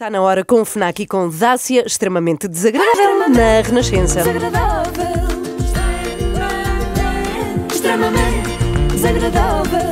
Está na hora com o FNAC e com Dácia, extremamente desagradável, na Renascença.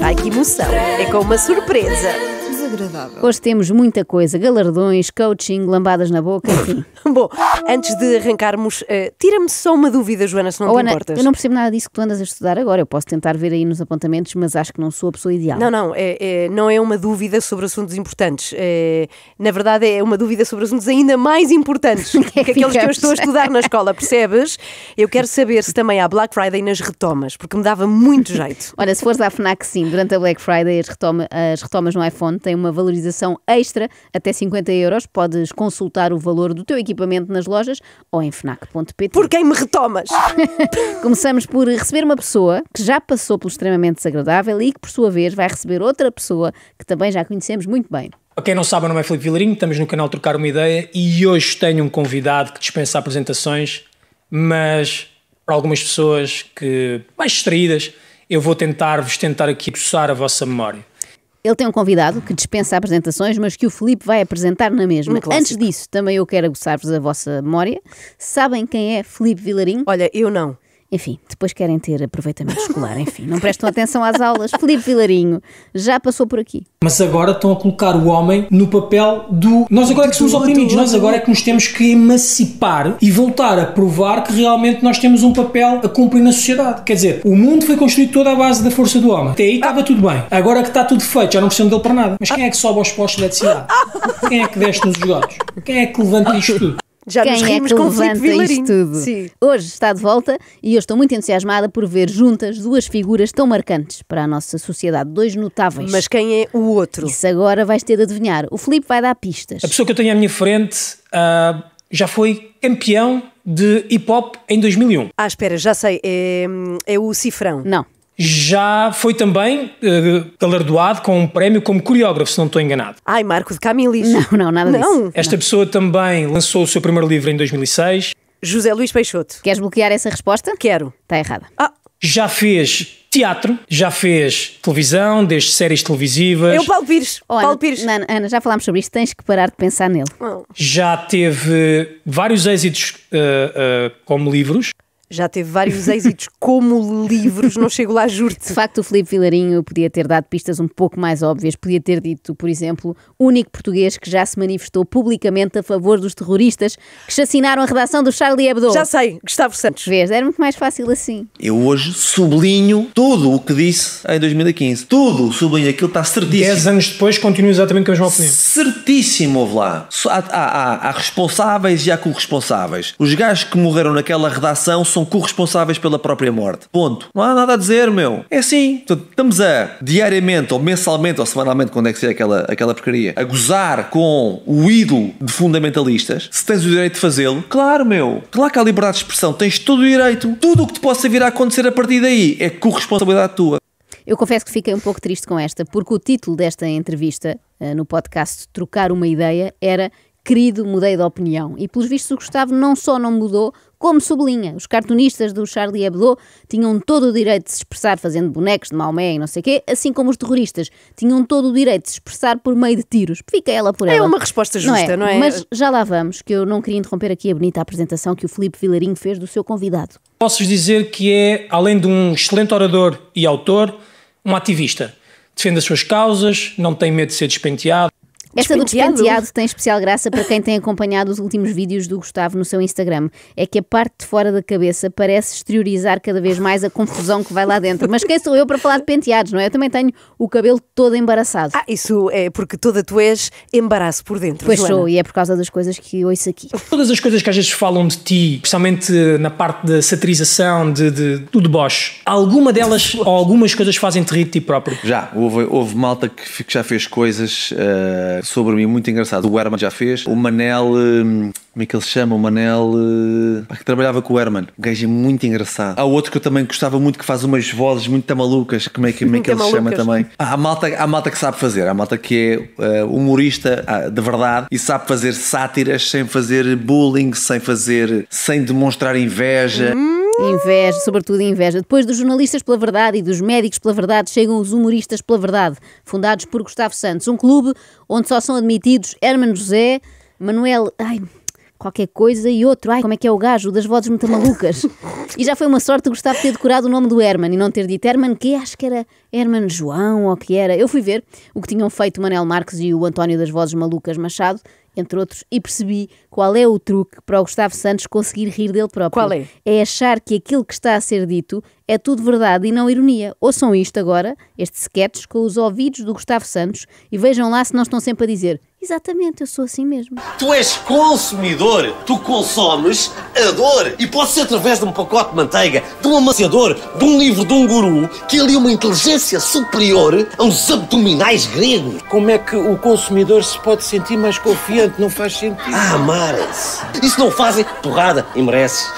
Ai que emoção! É com uma surpresa desagradável. Hoje temos muita coisa: galardões, coaching, lambadas na boca, enfim. Bom, antes de arrancarmos, eh, tira-me só uma dúvida, Joana, se não Oh, te Ana, importas. eu não percebo nada disso que tu andas a estudar agora. Eu posso tentar ver aí nos apontamentos, mas acho que não sou a pessoa ideal. Não, não, é, é- não é uma dúvida sobre assuntos importantes. É, na verdade, é uma dúvida sobre assuntos ainda mais importantes é que aqueles que eu estou a estudar na escola, percebes? Eu quero saber se também há Black Friday nas retomas, porque me dava muito jeito. Olha, se fores à FNAC, sim, durante a Black Friday, as, retoma- as retomas no iPhone têm uma valorização extra até 50 euros. Podes consultar o valor do teu equipamento nas lojas ou em fnac.pt. Por quem me retomas? Começamos por receber uma pessoa que já passou pelo extremamente desagradável e que, por sua vez, vai receber outra pessoa que também já conhecemos muito bem. Para quem não sabe, meu nome é Filipe Vilarinho, estamos no canal Trocar Uma Ideia e hoje tenho um convidado que dispensa apresentações, mas para algumas pessoas que mais distraídas, eu vou tentar-vos tentar aqui coçar a vossa memória. Ele tem um convidado que dispensa apresentações, mas que o Felipe vai apresentar na mesma. Um Antes disso, também eu quero aguçar-vos a vossa memória. Sabem quem é Felipe Vilarinho? Olha, eu não. Enfim, depois querem ter aproveitamento escolar, enfim, não prestam atenção às aulas. Felipe Vilarinho já passou por aqui. Mas agora estão a colocar o homem no papel do. Nós agora é que somos oprimidos, nós agora é que nos temos que emancipar e voltar a provar que realmente nós temos um papel a cumprir na sociedade. Quer dizer, o mundo foi construído toda à base da força do homem. Até aí estava tudo bem. Agora que está tudo feito, já não precisamos dele para nada. Mas quem é que sobe aos postos de eletricidade? Quem é que desce nos esgotos? Quem é que levanta isto tudo? Já Quem nos é rimos é que com levanta isto tudo? Sim. Hoje está de volta e eu estou muito entusiasmada por ver juntas duas figuras tão marcantes para a nossa sociedade, dois notáveis. Mas quem é o outro? Isso agora vais ter de adivinhar. O Filipe vai dar pistas. A pessoa que eu tenho à minha frente uh, já foi campeão de hip-hop em 2001. Ah, espera, já sei. É, hum, é o Cifrão. Não já foi também uh, galardoado com um prémio como coreógrafo, se não estou enganado. Ai, de Camilis. Não, não, nada não. disso. Esta não. pessoa também lançou o seu primeiro livro em 2006. José Luís Peixoto. Queres bloquear essa resposta? Quero. Está errada. Ah. Já fez teatro, já fez televisão, desde séries televisivas. Eu, Paulo Pires. Oh, Paulo Ana, Pires. Ana, Ana, já falámos sobre isto, tens que parar de pensar nele. Oh. Já teve vários êxitos uh, uh, como livros já teve vários êxitos como livros, não chego lá, juro-te. De facto, o Filipe Vilarinho podia ter dado pistas um pouco mais óbvias, podia ter dito, por exemplo, único português que já se manifestou publicamente a favor dos terroristas que assassinaram a redação do Charlie Hebdo. Já sei, Gustavo Santos. Vês, era muito mais fácil assim. Eu hoje sublinho tudo o que disse em 2015. Tudo, sublinho aquilo, está certíssimo. Dez anos depois, continuo exatamente com a mesma opinião. Certíssimo, houve lá. Há, há, há, há responsáveis e há corresponsáveis. Os gajos que morreram naquela redação são corresponsáveis pela própria morte. Ponto. Não há nada a dizer, meu. É assim. estamos a diariamente ou mensalmente ou semanalmente, quando é que seja é aquela, aquela porcaria, a gozar com o ídolo de fundamentalistas. Se tens o direito de fazê-lo, claro, meu. Claro que há liberdade de expressão. Tens todo o direito. Tudo o que te possa vir a acontecer a partir daí é corresponsabilidade tua. Eu confesso que fiquei um pouco triste com esta, porque o título desta entrevista eh, no podcast Trocar uma Ideia era Querido, mudei de opinião. E pelos vistos o Gustavo não só não mudou, como sublinha, os cartunistas do Charlie Hebdo tinham todo o direito de se expressar fazendo bonecos de Maomé e não sei o quê, assim como os terroristas tinham todo o direito de se expressar por meio de tiros. Fica ela por é ela. É uma resposta justa, não é? Não é? Mas já lá vamos, que eu não queria interromper aqui a bonita apresentação que o Filipe Vilarinho fez do seu convidado. Posso dizer que é, além de um excelente orador e autor, um ativista. Defende as suas causas, não tem medo de ser despenteado. Essa do despenteado tem especial graça para quem tem acompanhado os últimos vídeos do Gustavo no seu Instagram. É que a parte de fora da cabeça parece exteriorizar cada vez mais a confusão que vai lá dentro. Mas quem sou eu para falar de penteados, não é? Eu também tenho o cabelo todo embaraçado. Ah, isso é porque toda tu és embaraço por dentro. Pois Joana. sou, e é por causa das coisas que ouço aqui. Todas as coisas que às vezes falam de ti, especialmente na parte da satirização, de, de, do deboche, alguma delas ou algumas coisas fazem-te rir de ti próprio? Já, houve, houve malta que já fez coisas. Uh sobre mim, muito engraçado. O Herman já fez. O Manel. Hum, como é que ele se chama? O Manel. Hum, que trabalhava com o Herman. Um gajo é muito engraçado. Há outro que eu também gostava muito que faz umas vozes muito malucas. Como é que, como é que ele se chama também? há, malta, há malta que sabe fazer. Há malta que é uh, humorista ah, de verdade e sabe fazer sátiras sem fazer bullying, sem fazer. sem demonstrar inveja. Hum. Inveja, sobretudo inveja. Depois dos jornalistas pela verdade e dos médicos pela verdade, chegam os humoristas pela verdade, fundados por Gustavo Santos, um clube onde só são admitidos Herman José, Manuel. Ai, qualquer coisa e outro. Ai, como é que é o gajo das vozes muito malucas? E já foi uma sorte Gustavo ter decorado o nome do Herman e não ter dito Herman, que acho que era Herman João ou que era. Eu fui ver o que tinham feito Manuel Marques e o António das Vozes Malucas Machado entre outros, e percebi qual é o truque para o Gustavo Santos conseguir rir dele próprio. Qual é? É achar que aquilo que está a ser dito é tudo verdade e não ironia. Ouçam isto agora, estes sketch, com os ouvidos do Gustavo Santos e vejam lá se não estão sempre a dizer Exatamente, eu sou assim mesmo. Tu és consumidor, tu consomes a dor. E pode ser através de um pacote de manteiga, de um amaciador, de um livro de um guru, que ali uma inteligência superior a uns abdominais gregos. Como é que o consumidor se pode sentir mais confiante? Não faz sentido. Ah, amarem-se. Isso não fazem porrada, e mereces.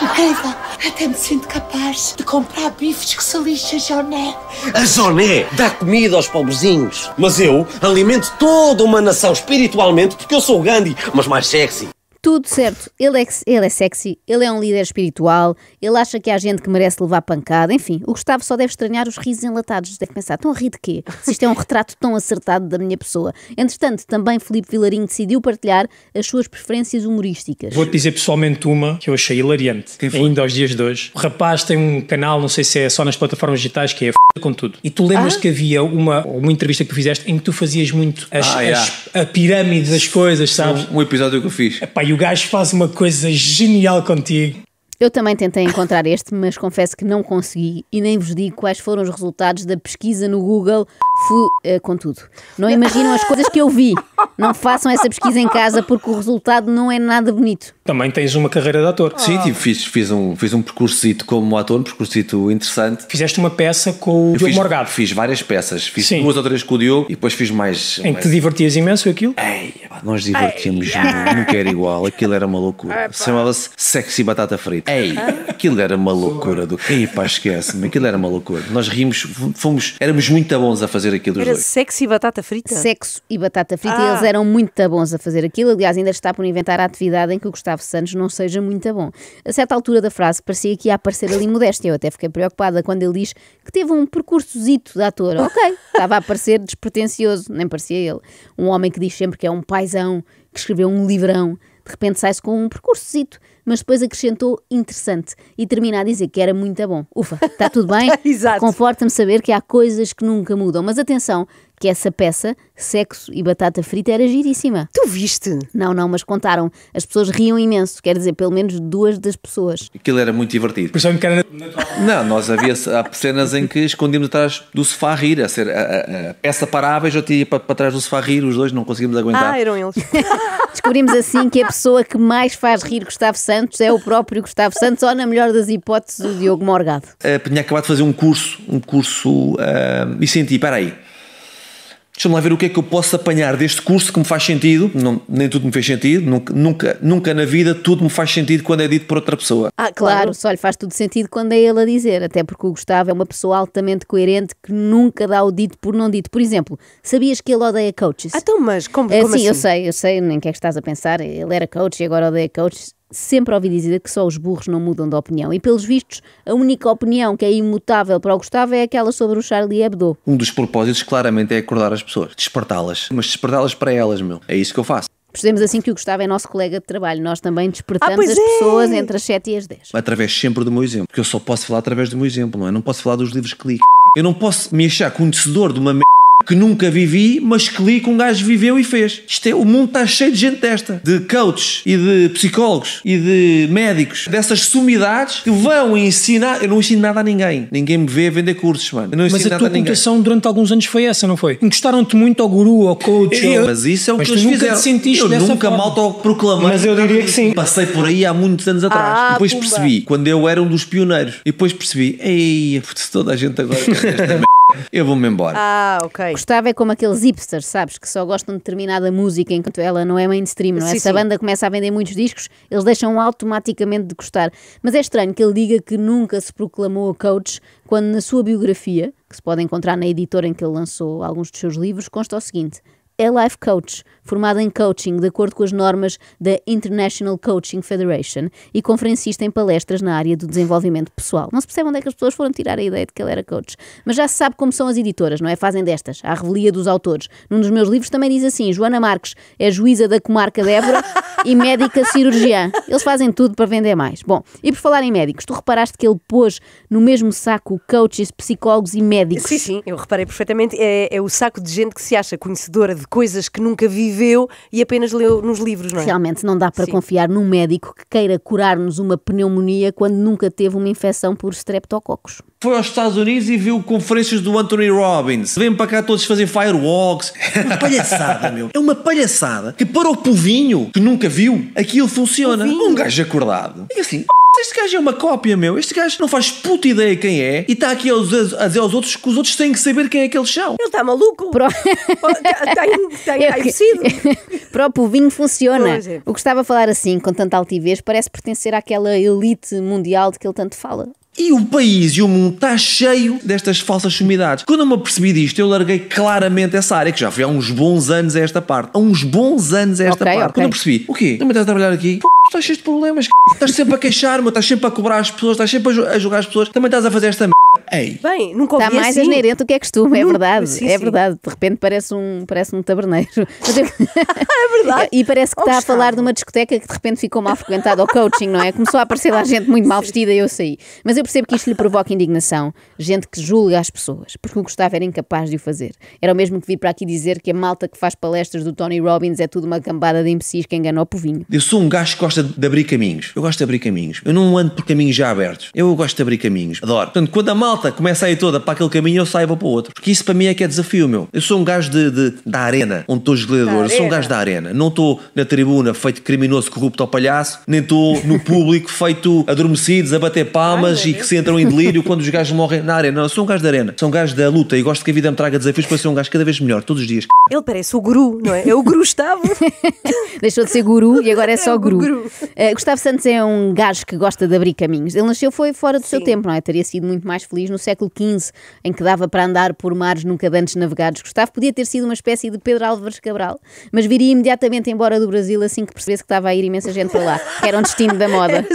Incrível. Até me sinto capaz de comprar bifes que se lixa a Joné. A Joné dá comida aos pobrezinhos. Mas eu alimento toda uma nação espiritualmente porque eu sou o Gandhi, mas mais sexy tudo certo. Ele é, ele é sexy, ele é um líder espiritual, ele acha que há gente que merece levar pancada. Enfim, o Gustavo só deve estranhar os risos enlatados. Deve pensar, estão a rir de quê? Se isto é um retrato tão acertado da minha pessoa. Entretanto, também Felipe Vilarinho decidiu partilhar as suas preferências humorísticas. Vou-te dizer pessoalmente uma que eu achei hilariante, ainda aos dias de hoje. O rapaz tem um canal, não sei se é só nas plataformas digitais, que é com tudo. E tu lembras ah? que havia uma, uma entrevista que tu fizeste em que tu fazias muito as, ah, yeah. as, a pirâmide das coisas, sabes? Um, um episódio que eu fiz. Epá, e o gajo faz uma coisa genial contigo. Eu também tentei encontrar este, mas confesso que não consegui e nem vos digo quais foram os resultados da pesquisa no Google. Fui uh, com tudo. Não imaginam as coisas que eu vi. Não façam essa pesquisa em casa porque o resultado não é nada bonito. Também tens uma carreira de ator. Sim, tipo, fiz, fiz, um, fiz um percursito como ator, um percursito interessante. Fizeste uma peça com o eu Diogo fiz, Morgado. Fiz várias peças, fiz Sim. duas ou três com o Diogo e depois fiz mais. Em mais... que te divertias imenso aquilo? Ei, nós divertíamos Ei. nunca era igual, aquilo era uma loucura. Chamava-se Sexy Batata Frita. Ei, aquilo era uma loucura do. Ei, pá, esquece-me, aquilo era uma loucura. Nós rimos, fomos, éramos muito bons a fazer aquilo. Era dois. sexy batata frita? Sexo e batata frita. Ah eles ah. eram muito bons a fazer aquilo. Aliás, ainda está por inventar a atividade em que o Gustavo Santos não seja muito bom. A certa altura da frase parecia que ia aparecer ali modéstia. Eu até fiquei preocupada quando ele diz que teve um percursozito de ator. Ok, estava a parecer despretensioso, nem parecia ele. Um homem que diz sempre que é um paisão que escreveu um livrão. De repente sai-se com um percursozito, mas depois acrescentou interessante e termina a dizer que era muito bom. Ufa, está tudo bem? Conforta-me saber que há coisas que nunca mudam. Mas atenção, que essa peça, Sexo e Batata Frita, era giríssima. Tu viste? Não, não, mas contaram. As pessoas riam imenso, quer dizer, pelo menos duas das pessoas. Aquilo era muito divertido. Pensava é que era Não, nós havia há cenas em que escondíamos atrás do sofá a rir. A, a, a, a peça parava e já tinha para, para trás do sofá a rir, os dois não conseguimos aguentar. Ah, eram eles. Descobrimos assim que a pessoa que mais faz rir Gustavo Santos é o próprio Gustavo Santos, ou na melhor das hipóteses, o Diogo Morgado. Uh, tinha acabado de fazer um curso, um curso, uh, e senti, peraí, deixa-me lá ver o que é que eu posso apanhar deste curso que me faz sentido. Não, nem tudo me fez sentido, nunca, nunca, nunca na vida tudo me faz sentido quando é dito por outra pessoa. Ah, claro, só lhe faz tudo sentido quando é ele a dizer, até porque o Gustavo é uma pessoa altamente coerente que nunca dá o dito por não dito. Por exemplo, sabias que ele odeia coaches? Ah, então, mas como, é como sim, assim? eu assim? sei, eu sei, nem que é que estás a pensar. Ele era coach e agora odeia coaches sempre ouvi dizer que só os burros não mudam de opinião e, pelos vistos, a única opinião que é imutável para o Gustavo é aquela sobre o Charlie Hebdo. Um dos propósitos, claramente, é acordar as pessoas, despertá-las, mas despertá-las para elas, meu. É isso que eu faço. Percebemos assim que o Gustavo é nosso colega de trabalho. Nós também despertamos ah, as é. pessoas entre as 7 e as 10. Através sempre do meu exemplo. Porque eu só posso falar através do meu exemplo, não é? Não posso falar dos livros que li. Eu não posso me achar conhecedor de uma que nunca vivi, mas que li que um gajo viveu e fez. Isto é, o mundo está cheio de gente desta, de coaches e de psicólogos e de médicos, dessas sumidades que vão ensinar. Eu não ensino nada a ninguém. Ninguém me vê vender cursos, mano. Eu não mas a tua computação durante alguns anos foi essa, não foi? Encostaram-te muito ao guru, ao coach. Eu, Mas isso é o mas que eles nunca fizeram. Te eu nunca mal autoproclamei. Mas eu diria que sim. Passei por aí há muitos anos ah, atrás. Ah, depois pumba. percebi, quando eu era um dos pioneiros, e depois percebi, ei, toda a gente agora é esta eu vou-me embora. Ah, ok. Gustavo é como aqueles hipsters, sabes, que só gostam de determinada música enquanto ela não é mainstream, não é? Sim, Se a sim. banda começa a vender muitos discos, eles deixam automaticamente de gostar. Mas é estranho que ele diga que nunca se proclamou coach, quando na sua biografia, que se pode encontrar na editora em que ele lançou alguns dos seus livros, consta o seguinte: é life coach, formada em coaching de acordo com as normas da International Coaching Federation e conferencista em palestras na área do desenvolvimento pessoal. Não se percebe onde é que as pessoas foram tirar a ideia de que ele era coach, mas já se sabe como são as editoras, não é? Fazem destas, à revelia dos autores. Num dos meus livros também diz assim: Joana Marques é juíza da comarca de Évora e médica cirurgiã. Eles fazem tudo para vender mais. Bom, e por falar em médicos, tu reparaste que ele pôs no mesmo saco coaches, psicólogos e médicos? Sim, sim, eu reparei perfeitamente. É, é o saco de gente que se acha conhecedora de coisas que nunca viveu e apenas leu nos livros, não é? Realmente não dá para Sim. confiar num médico que queira curar-nos uma pneumonia quando nunca teve uma infecção por streptococos. Foi aos Estados Unidos e viu conferências do Anthony Robbins. Vem para cá todos fazer firewalks. É uma palhaçada, meu. É uma palhaçada que para o povinho que nunca viu, aquilo funciona. Povinho. Um gajo acordado. E assim, este gajo é uma cópia, meu. Este gajo não faz puta ideia quem é e está aqui a dizer aos outros que os outros têm que saber quem é que eles são. Ele está maluco. Pro... tem tá tá Próprio vinho funciona. É. O que estava a falar assim, com tanta altivez, parece pertencer àquela elite mundial de que ele tanto fala. E o país e o mundo está cheio destas falsas sumidades. Quando eu me apercebi disto, eu larguei claramente essa área, que já foi há uns bons anos a esta parte. Há uns bons anos a esta okay, parte. Okay. Quando eu percebi, o quê? também estás a trabalhar aqui? estás cheio de problemas, c... estás sempre a queixar-me, estás sempre a cobrar as pessoas, estás sempre a, a julgar as pessoas, também estás a fazer esta merda. Ei. Bem, nunca ouvi Está mais assim. asneirento do que é costume, é hum, verdade. Sim, é verdade. De repente parece um, parece um taberneiro. é verdade. E parece que está a falar de uma discoteca que de repente ficou mal frequentada ao coaching, não é? Começou a aparecer lá gente muito mal vestida e eu saí. Mas eu percebo que isto lhe provoca indignação. Gente que julga as pessoas, porque o Gustavo era incapaz de o fazer. Era o mesmo que vir para aqui dizer que a malta que faz palestras do Tony Robbins é tudo uma cambada de imbecis que enganou o povinho. Eu sou um gajo que gosta de abrir caminhos. Eu gosto de abrir caminhos. Eu não ando por caminhos já abertos. Eu gosto de abrir caminhos. Adoro. Portanto, quando a malta malta começa aí toda para aquele caminho, eu saio para o outro. Porque isso para mim é que é desafio, meu. Eu sou um gajo de, de da arena, onde estou os Eu sou um gajo da arena. Não estou na tribuna feito criminoso, corrupto ao palhaço, nem estou no público feito adormecidos, a bater palmas Ai, e que se entram em delírio quando os gajos morrem na arena. Não, eu sou um gajo da arena. Sou um gajo da luta e gosto que a vida me traga desafios para ser um gajo cada vez melhor, todos os dias. Ele parece o guru, não é? É o guru Gustavo. Deixou de ser guru e agora é, é só guru. guru. Uh, Gustavo Santos é um gajo que gosta de abrir caminhos. Ele nasceu foi fora do Sim. seu tempo, não é? Teria sido muito mais feliz no século XV, em que dava para andar por mares nunca antes navegados. Gustavo podia ter sido uma espécie de Pedro Álvares Cabral, mas viria imediatamente embora do Brasil assim que percebesse que estava a ir imensa gente para lá, que era um destino da moda.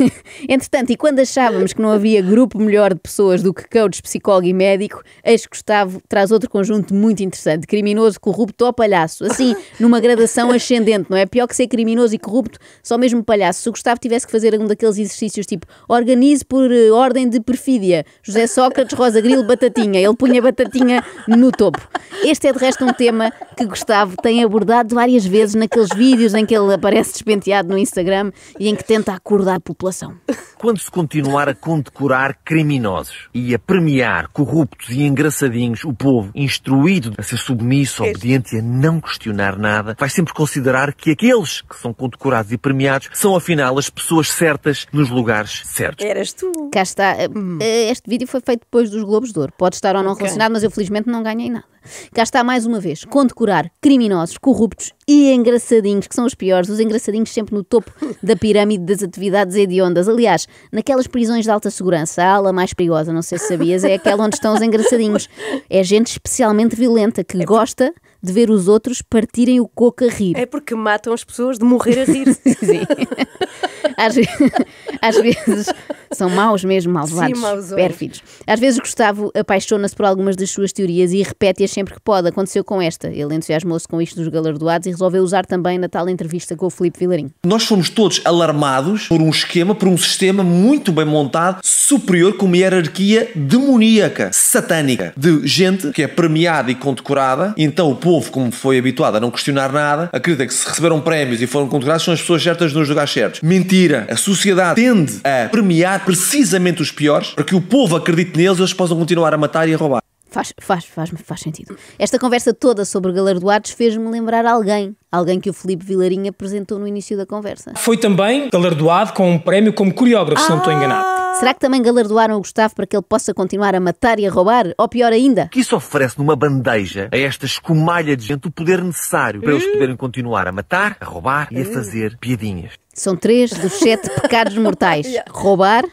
Entretanto, e quando achávamos que não havia grupo melhor de pessoas do que coach, psicólogo e médico, ex-Gustavo traz outro conjunto muito interessante: criminoso, corrupto ou palhaço. Assim, numa gradação ascendente, não é? Pior que ser criminoso e corrupto, só mesmo palhaço. Se o Gustavo tivesse que fazer um daqueles exercícios tipo organize por eh, ordem de perfil, José Sócrates, Rosa Grilo, Batatinha. Ele punha Batatinha no topo. Este é de resto um tema que Gustavo tem abordado várias vezes naqueles vídeos em que ele aparece despenteado no Instagram e em que tenta acordar a população. Quando se continuar a condecorar criminosos e a premiar corruptos e engraçadinhos, o povo instruído a ser submisso, é. obediente e a não questionar nada, vai sempre considerar que aqueles que são condecorados e premiados são afinal as pessoas certas nos lugares certos. Eras tu. Cá está. Eh, este vídeo foi feito depois dos Globos de Ouro. Pode estar ou não okay. relacionado, mas eu felizmente não ganhei nada. Cá está mais uma vez, condecorar criminosos, corruptos e engraçadinhos, que são os piores, os engraçadinhos sempre no topo da pirâmide das atividades hediondas. Aliás, naquelas prisões de alta segurança, a ala mais perigosa, não sei se sabias, é aquela onde estão os engraçadinhos. É gente especialmente violenta que é gosta de ver os outros partirem o coco a rir. É porque matam as pessoas de morrer a rir. Sim. às, às vezes são maus mesmo, malvados, Sim, maus pérfidos. Às vezes Gustavo apaixona-se por algumas das suas teorias e repete-as sempre que pode. Aconteceu com esta. Ele entusiasmou-se com isto dos galardoados e resolveu usar também na tal entrevista com o Felipe Vilarim. Nós fomos todos alarmados por um esquema, por um sistema muito bem montado, superior com uma hierarquia demoníaca, satânica, de gente que é premiada e condecorada. então o povo, como foi habituado a não questionar nada, acredita que se receberam prémios e foram condecorados são as pessoas certas nos lugares certos. Mentira! mentira. A sociedade tende a premiar precisamente os piores para que o povo acredite neles e eles possam continuar a matar e a roubar. Faz, faz, faz, faz sentido. Esta conversa toda sobre galardoados fez-me lembrar alguém. Alguém que o Felipe Vilarinho apresentou no início da conversa. Foi também galardoado com um prémio como coreógrafo, ah! se não estou ah! enganado. Será que também galardoaram o Gustavo para que ele possa continuar a matar e a roubar? Ou pior ainda? Que isso oferece numa bandeja a esta escumalha de gente o poder necessário para eles poderem continuar a matar, a roubar e a fazer piadinhas. São três dos sete pecados mortais: roubar,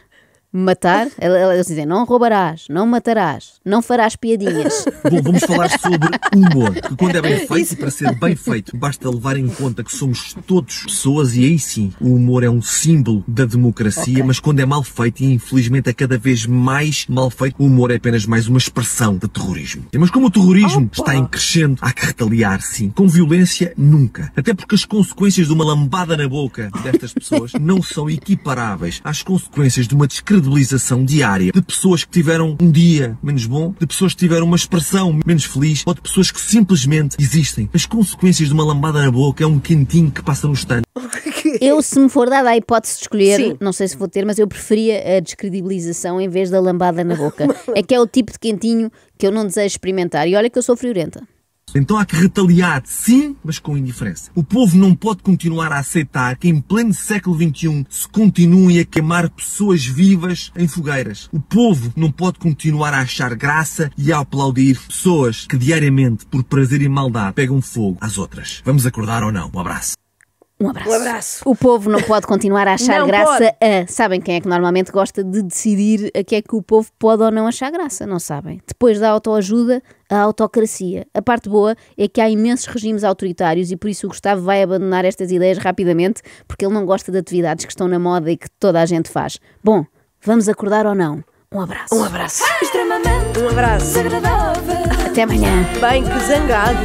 Matar, eles dizem, não roubarás, não matarás, não farás piadinhas. Bom, vamos falar sobre humor, que quando é bem feito Isso. e para ser bem feito, basta levar em conta que somos todos pessoas e aí sim, o humor é um símbolo da democracia, okay. mas quando é mal feito, e infelizmente é cada vez mais mal feito, o humor é apenas mais uma expressão de terrorismo. Mas como o terrorismo oh, está em crescendo, há que retaliar, sim. Com violência, nunca. Até porque as consequências de uma lambada na boca destas pessoas não são equiparáveis às consequências de uma discriminação credibilização diária de pessoas que tiveram um dia menos bom, de pessoas que tiveram uma expressão menos feliz ou de pessoas que simplesmente existem. As consequências de uma lambada na boca é um quentinho que passa no estante. Eu, se me for dada a hipótese de escolher, Sim. não sei se vou ter, mas eu preferia a descredibilização em vez da lambada na boca. é que é o tipo de quentinho que eu não desejo experimentar. E olha que eu sou friorenta. Então há que retaliar, sim, mas com indiferença. O povo não pode continuar a aceitar que em pleno século XXI se continuem a queimar pessoas vivas em fogueiras. O povo não pode continuar a achar graça e a aplaudir pessoas que diariamente, por prazer e maldade, pegam fogo às outras. Vamos acordar ou não? Um abraço. Um abraço. um abraço. O povo não pode continuar a achar não graça pode. a. Sabem quem é que normalmente gosta de decidir a que é que o povo pode ou não achar graça? Não sabem. Depois da autoajuda, a autocracia. A parte boa é que há imensos regimes autoritários e por isso o Gustavo vai abandonar estas ideias rapidamente porque ele não gosta de atividades que estão na moda e que toda a gente faz. Bom, vamos acordar ou não? Um abraço. Um abraço. Ah! Extremamente. Um abraço. Desagradável. Até amanhã. Bem que zangado.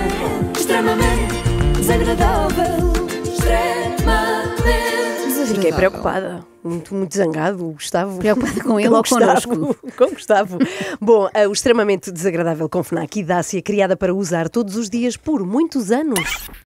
Extremamente desagradável extremamente Fiquei preocupada, muito, muito zangado, o Gustavo. Preocupada com ele com ou Gustavo, connosco? Com Gustavo. Bom, o extremamente desagradável com FNAC e Dácia, criada para usar todos os dias por muitos anos.